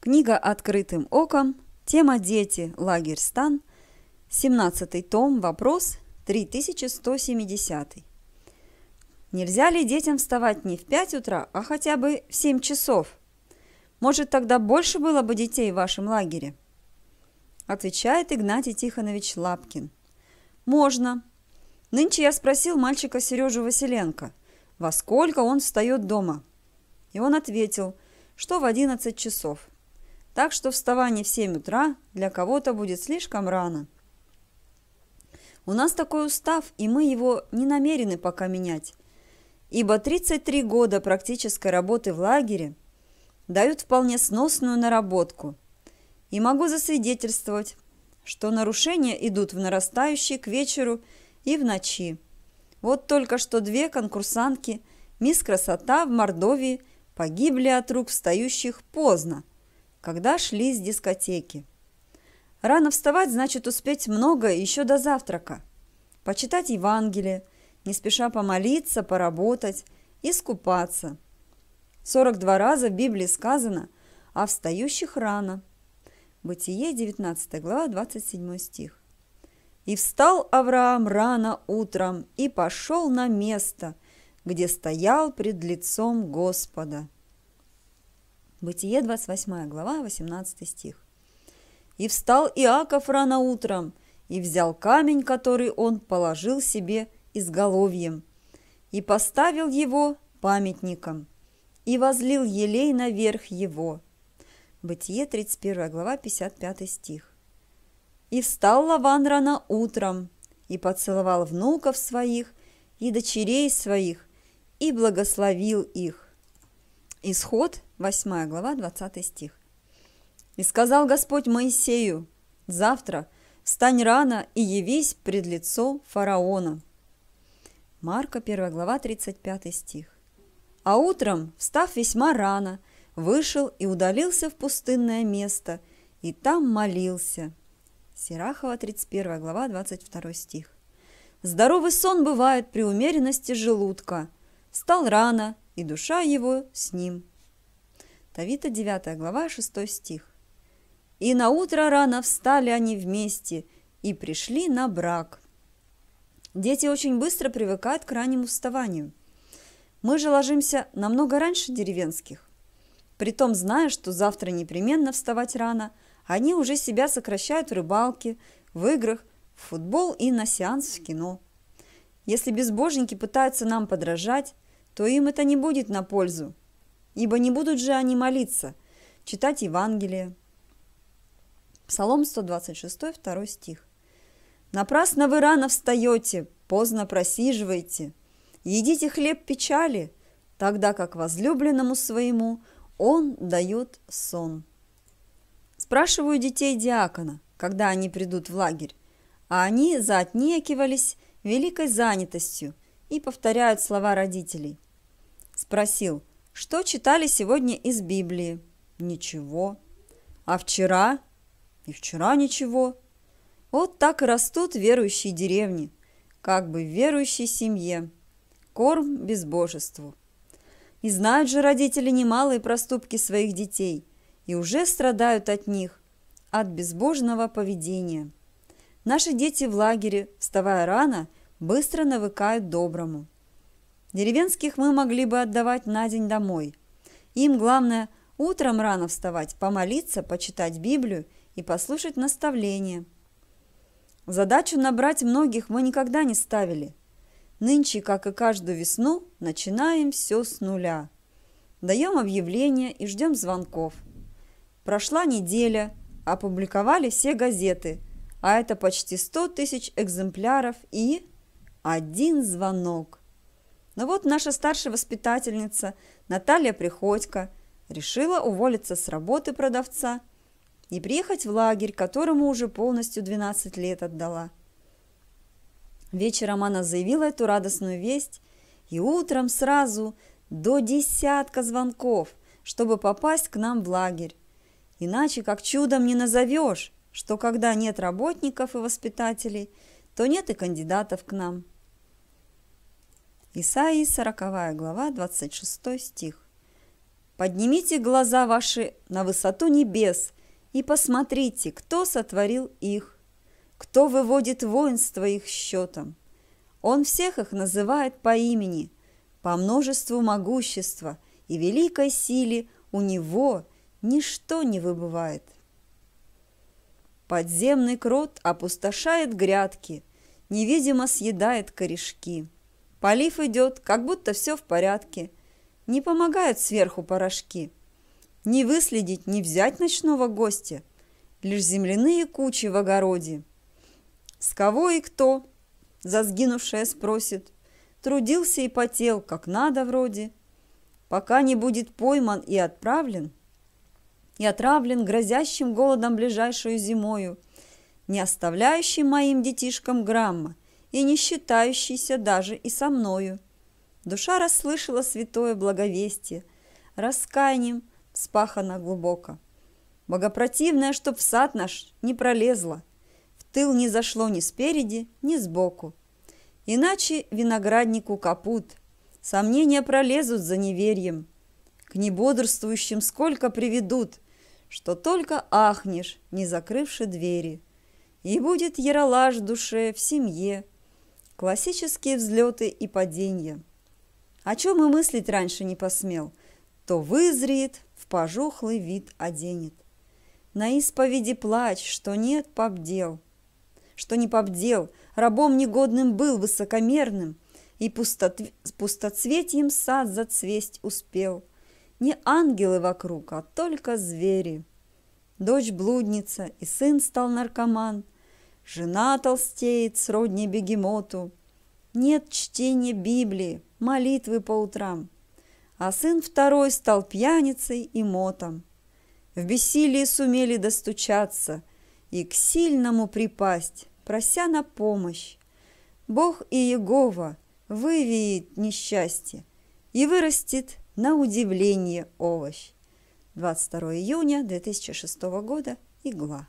Книга «Открытым оком», тема «Дети. Лагерь Стан», 17 том, вопрос 3170. Нельзя ли детям вставать не в 5 утра, а хотя бы в 7 часов? Может, тогда больше было бы детей в вашем лагере? Отвечает Игнатий Тихонович Лапкин. Можно. Нынче я спросил мальчика Сережу Василенко, во сколько он встает дома. И он ответил, что в 11 часов так что вставание в 7 утра для кого-то будет слишком рано. У нас такой устав, и мы его не намерены пока менять, ибо 33 года практической работы в лагере дают вполне сносную наработку. И могу засвидетельствовать, что нарушения идут в нарастающей к вечеру и в ночи. Вот только что две конкурсантки «Мисс Красота» в Мордовии погибли от рук встающих поздно, когда шли с дискотеки. Рано вставать значит успеть много еще до завтрака. Почитать Евангелие, не спеша помолиться, поработать, искупаться. 42 раза в Библии сказано о встающих рано. Бытие, 19 глава, 27 стих. «И встал Авраам рано утром и пошел на место, где стоял пред лицом Господа». Бытие, 28 глава, 18 стих. «И встал Иаков рано утром, и взял камень, который он положил себе изголовьем, и поставил его памятником, и возлил елей наверх его». Бытие, 31 глава, 55 стих. «И встал Лаван рано утром, и поцеловал внуков своих и дочерей своих, и благословил их». Исход 8 глава, 20 стих. «И сказал Господь Моисею, завтра встань рано и явись пред лицо фараона». Марка, 1 глава, 35 стих. «А утром, встав весьма рано, вышел и удалился в пустынное место, и там молился». Сирахова, 31 глава, 22 стих. «Здоровый сон бывает при умеренности желудка. Встал рано, и душа его с ним». Тавита 9 глава 6 стих. «И на утро рано встали они вместе и пришли на брак». Дети очень быстро привыкают к раннему вставанию. Мы же ложимся намного раньше деревенских. Притом, зная, что завтра непременно вставать рано, они уже себя сокращают в рыбалке, в играх, в футбол и на сеанс в кино. Если безбожники пытаются нам подражать, то им это не будет на пользу, Ибо не будут же они молиться, читать Евангелие. Псалом 126, 2 стих. «Напрасно вы рано встаете, поздно просиживаете. Едите хлеб печали, тогда как возлюбленному своему он дает сон». Спрашиваю детей диакона, когда они придут в лагерь, а они заотнекивались великой занятостью и повторяют слова родителей. Спросил – что читали сегодня из Библии? Ничего. А вчера? И вчера ничего. Вот так и растут верующие деревни, как бы в верующей семье. Корм безбожеству. И знают же родители немалые проступки своих детей и уже страдают от них, от безбожного поведения. Наши дети в лагере, вставая рано, быстро навыкают доброму. Деревенских мы могли бы отдавать на день домой. Им главное утром рано вставать, помолиться, почитать Библию и послушать наставления. Задачу набрать многих мы никогда не ставили. Нынче, как и каждую весну, начинаем все с нуля. Даем объявления и ждем звонков. Прошла неделя, опубликовали все газеты, а это почти 100 тысяч экземпляров и один звонок. Но вот наша старшая воспитательница Наталья Приходько решила уволиться с работы продавца и приехать в лагерь, которому уже полностью 12 лет отдала. Вечером она заявила эту радостную весть, и утром сразу до десятка звонков, чтобы попасть к нам в лагерь. Иначе как чудом не назовешь, что когда нет работников и воспитателей, то нет и кандидатов к нам. Исаии 40 глава, 26 стих. «Поднимите глаза ваши на высоту небес и посмотрите, кто сотворил их, кто выводит воинство их счетом. Он всех их называет по имени, по множеству могущества и великой силе у него ничто не выбывает». Подземный крот опустошает грядки, невидимо съедает корешки – Полив идет, как будто все в порядке. Не помогают сверху порошки. Не выследить, не взять ночного гостя. Лишь земляные кучи в огороде. С кого и кто? За сгинувшее спросит. Трудился и потел, как надо вроде. Пока не будет пойман и отправлен, и отравлен грозящим голодом ближайшую зимою, не оставляющий моим детишкам грамма, и не считающийся даже и со мною. Душа расслышала святое благовестие, раскаянием вспахана глубоко. Богопротивное, чтоб в сад наш не пролезло, в тыл не зашло ни спереди, ни сбоку. Иначе винограднику капут, сомнения пролезут за неверьем, к небодрствующим сколько приведут, что только ахнешь, не закрывши двери. И будет яролаж в душе, в семье, Классические взлеты и падения. О чем и мыслить раньше не посмел, то вызреет, в пожухлый вид оденет. На исповеди плач, что нет побдел, что не побдел, рабом негодным был высокомерным, и пустот... пустоцветьем сад зацвесть успел. Не ангелы вокруг, а только звери. Дочь блудница и сын стал наркоман, Жена толстеет сродни бегемоту. Нет чтения Библии, молитвы по утрам. А сын второй стал пьяницей и мотом. В бессилии сумели достучаться и к сильному припасть, прося на помощь. Бог и Егова вывеет несчастье и вырастет на удивление овощ. 22 июня 2006 года, игла.